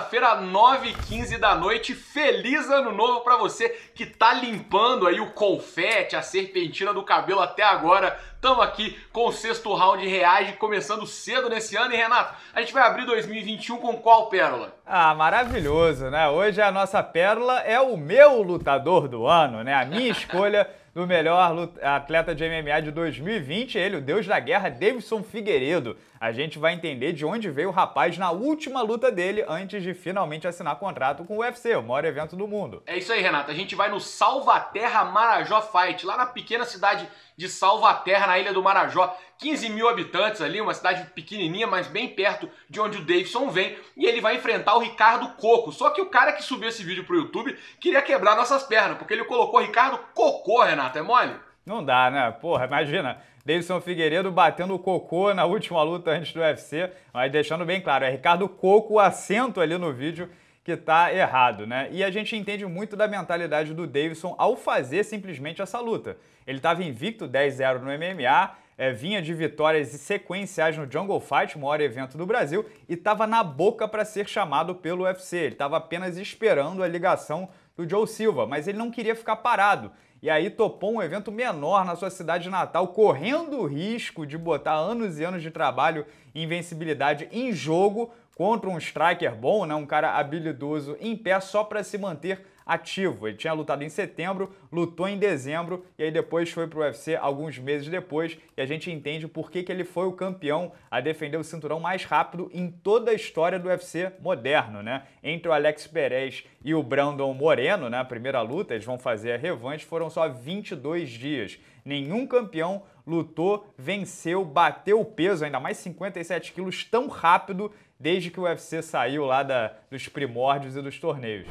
sexta-feira, 9h15 da noite. Feliz ano novo para você que tá limpando aí o confete, a serpentina do cabelo até agora. Tamo aqui com o sexto round reage, começando cedo nesse ano. E Renato, a gente vai abrir 2021 com qual pérola? Ah, maravilhoso, né? Hoje a nossa pérola é o meu lutador do ano, né? A minha escolha do melhor atleta de MMA de 2020, ele, o deus da guerra, Davidson Figueiredo. A gente vai entender de onde veio o rapaz na última luta dele antes de finalmente assinar contrato com o UFC, o maior evento do mundo. É isso aí, Renato. A gente vai no Salvaterra Marajó Fight, lá na pequena cidade de Salvaterra, na ilha do Marajó. 15 mil habitantes ali, uma cidade pequenininha, mas bem perto de onde o Davidson vem. E ele vai enfrentar o Ricardo Coco. Só que o cara que subiu esse vídeo pro YouTube queria quebrar nossas pernas, porque ele colocou Ricardo Cocô, Renato. É mole? Não dá, né? Porra, imagina. Davidson Figueiredo batendo o cocô na última luta antes do UFC, mas deixando bem claro, é Ricardo Coco, o acento ali no vídeo que está errado, né? E a gente entende muito da mentalidade do Davidson ao fazer simplesmente essa luta. Ele estava invicto 10-0 no MMA, é, vinha de vitórias sequenciais no Jungle Fight, o maior evento do Brasil, e estava na boca para ser chamado pelo UFC. Ele estava apenas esperando a ligação do Joe Silva, mas ele não queria ficar parado e aí topou um evento menor na sua cidade natal, correndo o risco de botar anos e anos de trabalho e invencibilidade em jogo contra um striker bom, né? um cara habilidoso em pé só para se manter ativo. Ele tinha lutado em setembro, lutou em dezembro e aí depois foi para o UFC alguns meses depois e a gente entende por que, que ele foi o campeão a defender o cinturão mais rápido em toda a história do UFC moderno, né? Entre o Alex Perez e o Brandon Moreno, né? A primeira luta, eles vão fazer a revanche, foram só 22 dias. Nenhum campeão lutou, venceu, bateu o peso, ainda mais 57 quilos, tão rápido desde que o UFC saiu lá da, dos primórdios e dos torneios.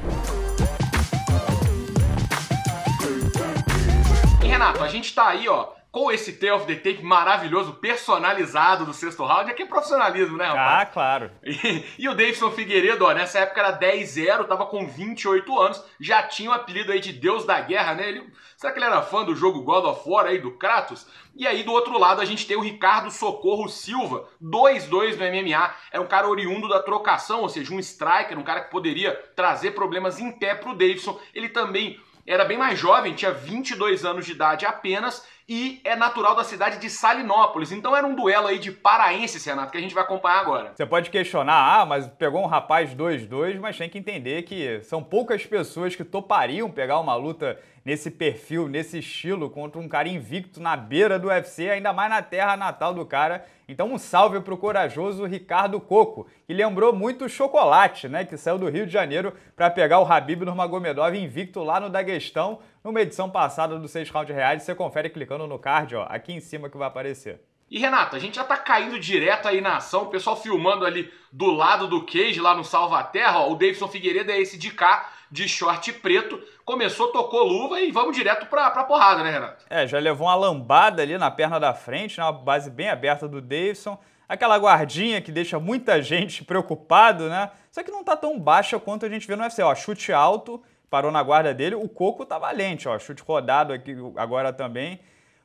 Renato, a gente tá aí, ó, com esse Tale of the Tape maravilhoso, personalizado do sexto round, é que é profissionalismo, né, rapaz? Ah, claro. E, e o Davidson Figueiredo, ó, nessa época era 10-0, tava com 28 anos, já tinha o apelido aí de Deus da Guerra, né? Ele, será que ele era fã do jogo God of War aí, do Kratos? E aí, do outro lado, a gente tem o Ricardo Socorro Silva, 2-2 no MMA. É um cara oriundo da trocação, ou seja, um striker, um cara que poderia trazer problemas em pé pro Davidson. Ele também era bem mais jovem, tinha 22 anos de idade apenas e é natural da cidade de Salinópolis. Então era um duelo aí de paraenses, Renato, que a gente vai acompanhar agora. Você pode questionar, ah, mas pegou um rapaz 2-2, mas tem que entender que são poucas pessoas que topariam pegar uma luta nesse perfil, nesse estilo, contra um cara invicto na beira do UFC, ainda mais na terra natal do cara. Então um salve pro corajoso Ricardo Coco, que lembrou muito o Chocolate, né, que saiu do Rio de Janeiro para pegar o Habib Nurmagomedov invicto lá no Daguestão, numa edição passada do 6 Round Reais. Você confere clicando no card, ó, aqui em cima que vai aparecer. E Renato, a gente já tá caindo direto aí na ação, o pessoal filmando ali do lado do Cage, lá no Salva Terra, o Davidson Figueiredo é esse de cá, de short preto, começou, tocou luva e vamos direto pra, pra porrada, né Renato? É, já levou uma lambada ali na perna da frente, na né, uma base bem aberta do Davidson, aquela guardinha que deixa muita gente preocupado, né, só que não tá tão baixa quanto a gente vê no UFC, ó, chute alto, parou na guarda dele, o Coco tá valente, ó, chute rodado aqui agora também,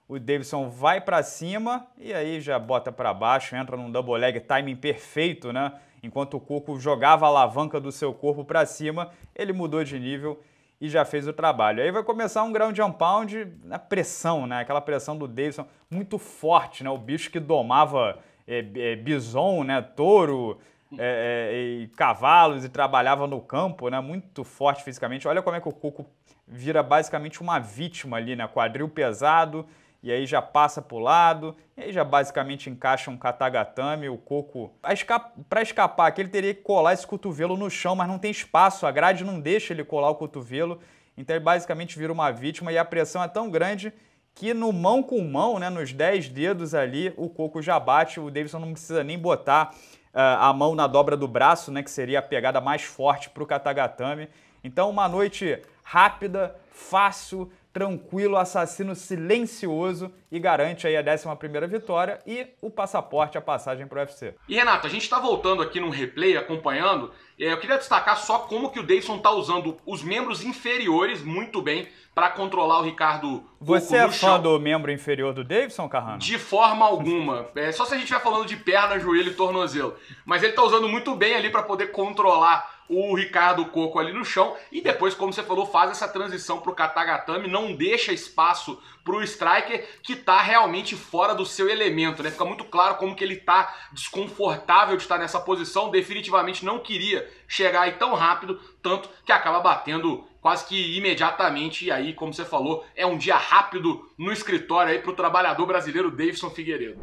o Davidson vai para cima e aí já bota para baixo, entra num double leg, timing perfeito, né? Enquanto o Cuco jogava a alavanca do seu corpo para cima, ele mudou de nível e já fez o trabalho. Aí vai começar um ground and pound na né? pressão, né? Aquela pressão do Davidson muito forte, né? O bicho que domava é, é, bison, né? Touro é, é, e cavalos e trabalhava no campo, né? Muito forte fisicamente. Olha como é que o Cuco vira basicamente uma vítima ali, né? Quadril pesado e aí já passa para o lado, e aí já basicamente encaixa um katagatame, o coco. Para esca... escapar aqui, ele teria que colar esse cotovelo no chão, mas não tem espaço, a grade não deixa ele colar o cotovelo, então ele basicamente vira uma vítima e a pressão é tão grande que no mão com mão, né, nos 10 dedos ali, o coco já bate, o Davidson não precisa nem botar uh, a mão na dobra do braço, né, que seria a pegada mais forte para o katagatame. Então, uma noite rápida, fácil, tranquilo, assassino silencioso e garante aí a 11 vitória e o passaporte, a passagem para o UFC. E Renato, a gente está voltando aqui no replay acompanhando é, eu queria destacar só como que o Davidson está usando os membros inferiores muito bem para controlar o Ricardo. Você é fã do membro inferior do Davidson, Carrano? De forma alguma. É só se a gente vai falando de perna, joelho e tornozelo. Mas ele está usando muito bem ali para poder controlar o Ricardo Coco ali no chão e depois, como você falou, faz essa transição para o Katagatame, não deixa espaço para o striker que está realmente fora do seu elemento, né? Fica muito claro como que ele está desconfortável de estar nessa posição, definitivamente não queria chegar aí tão rápido, tanto que acaba batendo quase que imediatamente. E aí, como você falou, é um dia rápido no escritório aí para o trabalhador brasileiro Davidson Figueiredo.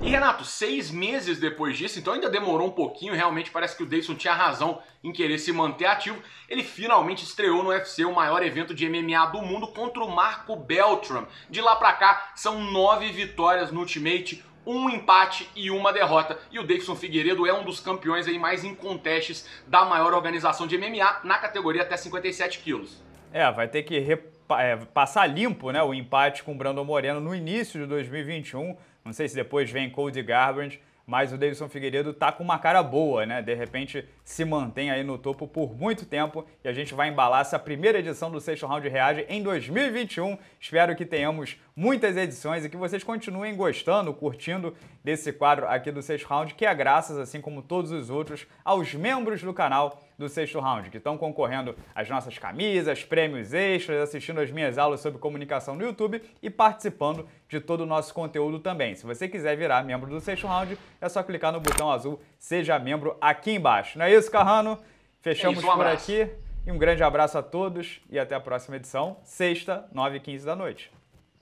E Renato, seis meses depois disso, então ainda demorou um pouquinho, realmente parece que o Davidson tinha razão em querer se manter ativo. Ele finalmente estreou no UFC, o maior evento de MMA do mundo, contra o Marco Beltram. De lá pra cá, são nove vitórias no Ultimate, um empate e uma derrota. E o Davidson Figueiredo é um dos campeões aí mais incontestes da maior organização de MMA na categoria até 57 quilos. É, vai ter que rep... é, passar limpo né, o empate com o Brandon Moreno no início de 2021. Não sei se depois vem Cody Garbrandt, mas o Davidson Figueiredo tá com uma cara boa, né? De repente se mantém aí no topo por muito tempo e a gente vai embalar essa primeira edição do Sexto Round Reage em 2021. Espero que tenhamos muitas edições e que vocês continuem gostando, curtindo desse quadro aqui do sexto round, que é graças, assim como todos os outros, aos membros do canal do sexto round, que estão concorrendo às nossas camisas, prêmios extras, assistindo as minhas aulas sobre comunicação no YouTube e participando de todo o nosso conteúdo também. Se você quiser virar membro do sexto round, é só clicar no botão azul Seja Membro aqui embaixo. Não é isso, Carrano? Fechamos é isso, um por aqui. E um grande abraço a todos e até a próxima edição, sexta, 9h15 da noite.